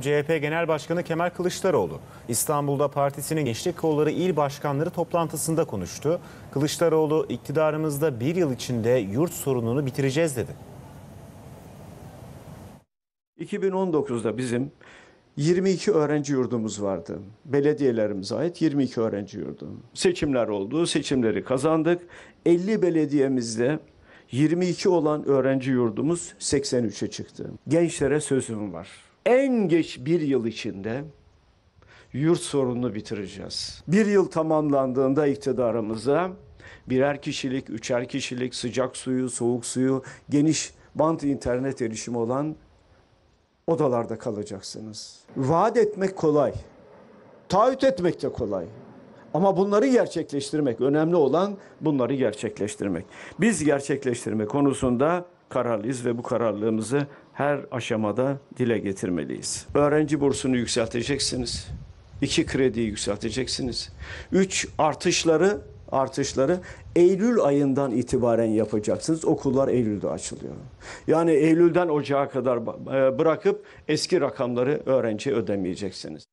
CHP Genel Başkanı Kemal Kılıçdaroğlu İstanbul'da partisinin gençlik kolları il başkanları toplantısında konuştu. Kılıçdaroğlu iktidarımızda bir yıl içinde yurt sorununu bitireceğiz dedi. 2019'da bizim 22 öğrenci yurdumuz vardı. Belediyelerimize ait 22 öğrenci yurdu. Seçimler oldu, seçimleri kazandık. 50 belediyemizde 22 olan öğrenci yurdumuz 83'e çıktı. Gençlere sözüm var en geç bir yıl içinde yurt sorununu bitireceğiz. Bir yıl tamamlandığında iktidarımıza birer kişilik, üçer kişilik sıcak suyu, soğuk suyu, geniş bant internet erişimi olan odalarda kalacaksınız. Vaat etmek kolay. Taahhüt etmek de kolay. Ama bunları gerçekleştirmek, önemli olan bunları gerçekleştirmek. Biz gerçekleştirme konusunda kararlıyız ve bu kararlılığımızı her aşamada dile getirmeliyiz. Öğrenci bursunu yükselteceksiniz. İki krediyi yükselteceksiniz. Üç artışları artışları Eylül ayından itibaren yapacaksınız. Okullar Eylül'de açılıyor. Yani Eylül'den Ocağa kadar e, bırakıp eski rakamları öğrenci ödemeyeceksiniz.